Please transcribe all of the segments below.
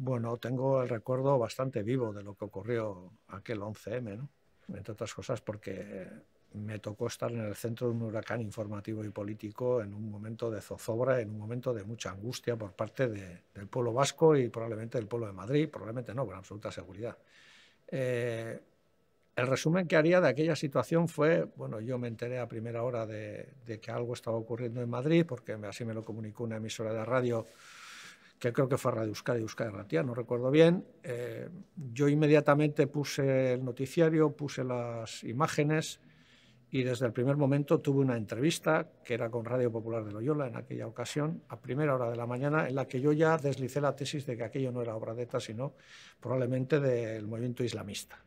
Bueno, tengo el recuerdo bastante vivo de lo que ocurrió aquel 11M, entre otras cosas porque me tocó estar en el centro de un huracán informativo y político en un momento de zozobra, en un momento de mucha angustia por parte del pueblo vasco y probablemente del pueblo de Madrid, probablemente no, con absoluta seguridad. Eh, el resumen que haría de aquella situación fue, bueno, yo me enteré a primera hora de, de que algo estaba ocurriendo en Madrid, porque así me lo comunicó una emisora de radio que creo que fue Radio Euskadi, Euskadi Ratia, no recuerdo bien. Eh, yo inmediatamente puse el noticiario, puse las imágenes y desde el primer momento tuve una entrevista que era con Radio Popular de Loyola en aquella ocasión, a primera hora de la mañana, en la que yo ya deslicé la tesis de que aquello no era obra de ETA, sino probablemente del movimiento islamista.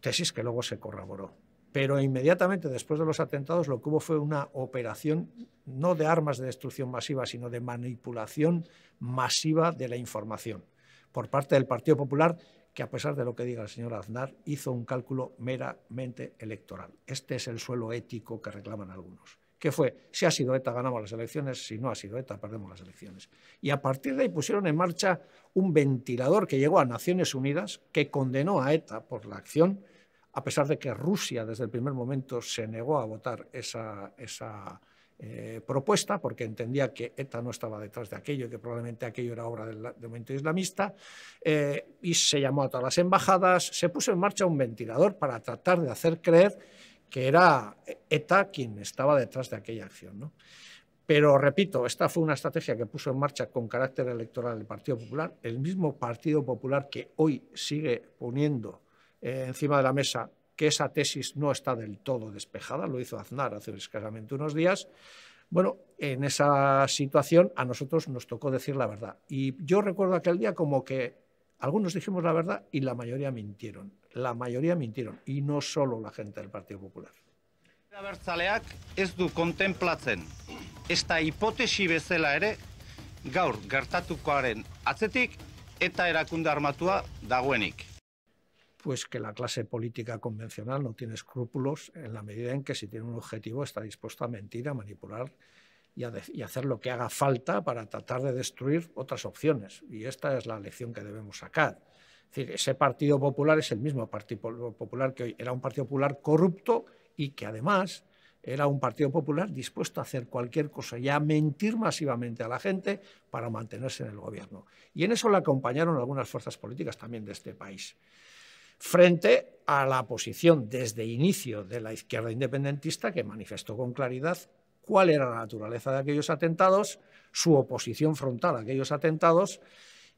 Tesis que luego se corroboró. Pero inmediatamente después de los atentados lo que hubo fue una operación no de armas de destrucción masiva, sino de manipulación masiva de la información por parte del Partido Popular, que a pesar de lo que diga el señor Aznar, hizo un cálculo meramente electoral. Este es el suelo ético que reclaman algunos. ¿Qué fue? Si ha sido ETA, ganamos las elecciones. Si no ha sido ETA, perdemos las elecciones. Y a partir de ahí pusieron en marcha un ventilador que llegó a Naciones Unidas, que condenó a ETA por la acción a pesar de que Rusia desde el primer momento se negó a votar esa, eh, propuesta porque entendía que ETA no estaba detrás de aquello que probablemente aquello era obra del, movimiento islamista, eh, y se llamó a todas las embajadas, se puso en marcha un ventilador para tratar de hacer creer que era ETA quien estaba detrás de aquella acción. Pero repito, esta fue una estrategia que puso en marcha con carácter electoral el Partido Popular, el mismo Partido Popular que hoy sigue poniendo eh, encima de la mesa que esa tesis no está del todo despejada, lo hizo Aznar hace escasamente unos días. Bueno, en esa situación a nosotros nos tocó decir la verdad. Y yo recuerdo aquel día como que algunos dijimos la verdad y la mayoría mintieron. La mayoría mintieron, y no solo la gente del Partido Popular. ez du esta ere, gaur gertatukoaren atzetik eta erakunde armatua dagoenik pues que la clase política convencional no tiene escrúpulos en la medida en que si tiene un objetivo está dispuesta a mentir, a manipular y a, hacer lo que haga falta para tratar de destruir otras opciones. Y esta es la lección que debemos sacar. ese Partido Popular es el mismo Partido Popular que hoy. Era un Partido Popular corrupto y que además era un Partido Popular dispuesto a hacer cualquier cosa y a mentir masivamente a la gente para mantenerse en el gobierno. Y en eso le acompañaron algunas fuerzas políticas también de este país frente a la posición desde inicio de la izquierda independentista que manifestó con claridad cuál era la naturaleza de aquellos atentados, su oposición frontal a aquellos atentados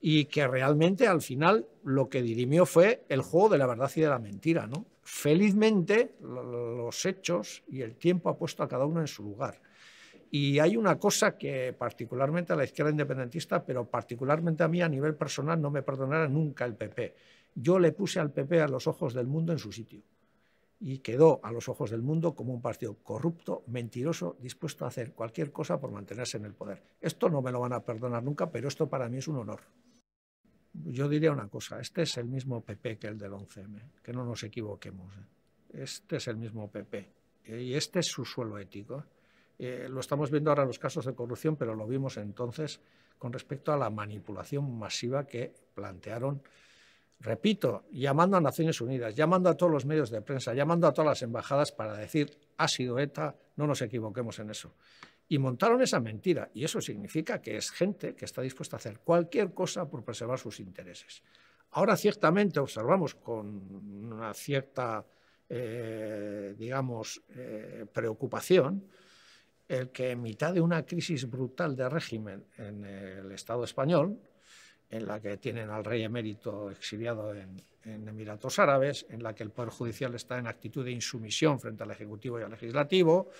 y que realmente al final lo que dirimió fue el juego de la verdad y de la mentira. ¿no? Felizmente los hechos y el tiempo ha puesto a cada uno en su lugar. Y hay una cosa que particularmente a la izquierda independentista, pero particularmente a mí a nivel personal, no me perdonará nunca el PP. Yo le puse al PP a los ojos del mundo en su sitio y quedó a los ojos del mundo como un partido corrupto, mentiroso, dispuesto a hacer cualquier cosa por mantenerse en el poder. Esto no me lo van a perdonar nunca, pero esto para mí es un honor. Yo diría una cosa, este es el mismo PP que el del 11M, que no nos equivoquemos. ¿eh? Este es el mismo PP y este es su suelo ético. Eh, lo estamos viendo ahora en los casos de corrupción, pero lo vimos entonces con respecto a la manipulación masiva que plantearon, repito, llamando a Naciones Unidas, llamando a todos los medios de prensa, llamando a todas las embajadas para decir, ha sido ETA, no nos equivoquemos en eso. Y montaron esa mentira, y eso significa que es gente que está dispuesta a hacer cualquier cosa por preservar sus intereses. Ahora ciertamente observamos con una cierta, eh, digamos, eh, preocupación, el que en mitad de una crisis brutal de régimen en el Estado español, en la que tienen al rey emérito exiliado en, Emiratos Árabes, en la que el Poder Judicial está en actitud de insumisión frente al Ejecutivo y al Legislativo,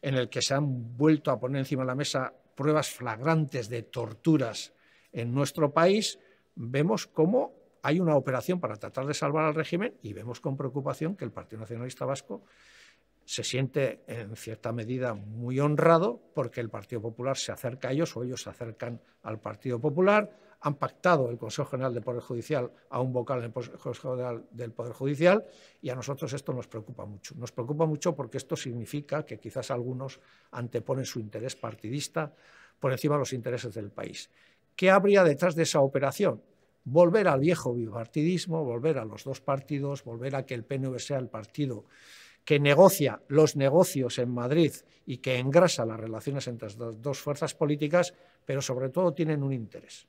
en el que se han vuelto a poner encima de la mesa pruebas flagrantes de torturas en nuestro país, vemos cómo hay una operación para tratar de salvar al régimen y vemos con preocupación que el Partido Nacionalista Vasco se siente en cierta medida muy honrado porque el Partido Popular se acerca a ellos o ellos se acercan al Partido Popular. Han pactado el Consejo General del Poder Judicial a un vocal Consejo General del Poder Judicial y a nosotros esto nos preocupa mucho. Nos preocupa mucho porque esto significa que quizás algunos anteponen su interés partidista por encima de los intereses del país. ¿Qué habría detrás de esa operación? Volver al viejo bipartidismo, volver a los dos partidos, volver a que el PNV sea el partido que negocia los negocios en Madrid y que engrasa las relaciones entre las dos fuerzas políticas, pero sobre todo tienen un interés,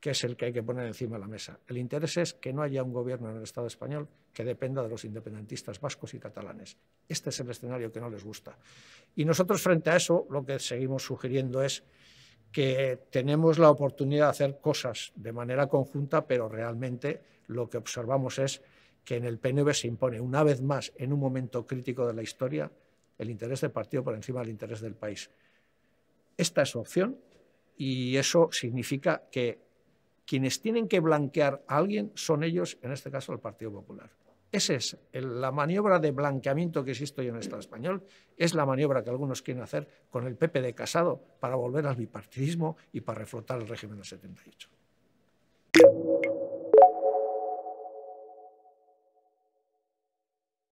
que es el que hay que poner encima de la mesa. El interés es que no haya un gobierno en el Estado español que dependa de los independentistas vascos y catalanes. Este es el escenario que no les gusta. Y nosotros frente a eso lo que seguimos sugiriendo es que tenemos la oportunidad de hacer cosas de manera conjunta, pero realmente lo que observamos es que en el PNV se impone una vez más en un momento crítico de la historia el interés del partido por encima del interés del país. Esta es su opción y eso significa que quienes tienen que blanquear a alguien son ellos, en este caso el Partido Popular. Esa es la maniobra de blanqueamiento que existe hoy en el Estado español, es la maniobra que algunos quieren hacer con el PP de Casado para volver al bipartidismo y para reflotar el régimen del 78.